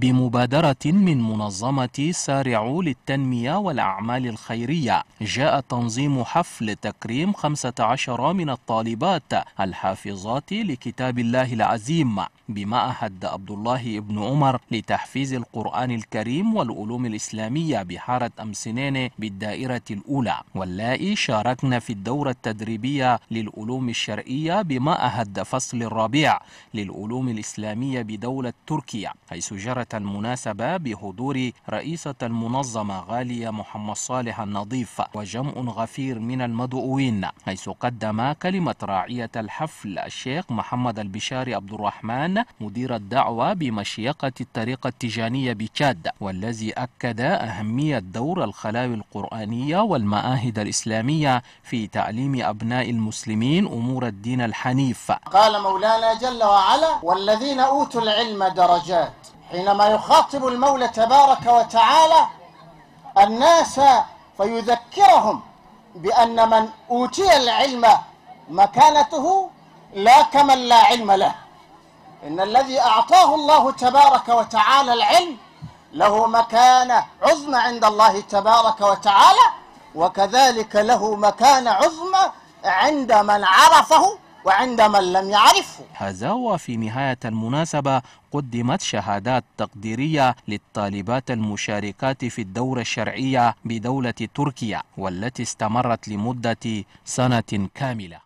بمبادرة من منظمة سارعوا للتنمية والأعمال الخيرية جاء تنظيم حفل تكريم 15 من الطالبات الحافظات لكتاب الله العظيم بما أهد عبد الله بن عمر لتحفيز القرآن الكريم والعلوم الإسلامية بحارة أمسنين بالدائرة الأولى واللائي شاركنا في الدورة التدريبية للعلوم الشرعية بما أهد فصل الربيع للعلوم الإسلامية بدولة تركيا حيث جرت المناسبة مناسبة بحضور رئيسة المنظمة غالية محمد صالح النظيف وجمع غفير من المدعوين حيث قدم كلمة راعية الحفل الشيخ محمد البشاري عبد الرحمن مدير الدعوة بمشيقة الطريقة التجانية بتشاد والذي أكد أهمية دور الخلاوي القرآنية والمعاهد الإسلامية في تعليم أبناء المسلمين أمور الدين الحنيف قال مولانا جل وعلا والذين أوتوا العلم درجات حينما يخاطب المولى تبارك وتعالى الناس فيذكرهم بأن من أوتي العلم مكانته لا كمن لا علم له إن الذي أعطاه الله تبارك وتعالى العلم له مكانة عظمى عند الله تبارك وتعالى وكذلك له مكانة عظمى عند من عرفه وعند من لم يعرفه هذا وفي نهاية المناسبة قدمت شهادات تقديرية للطالبات المشاركات في الدورة الشرعية بدولة تركيا والتي استمرت لمدة سنة كاملة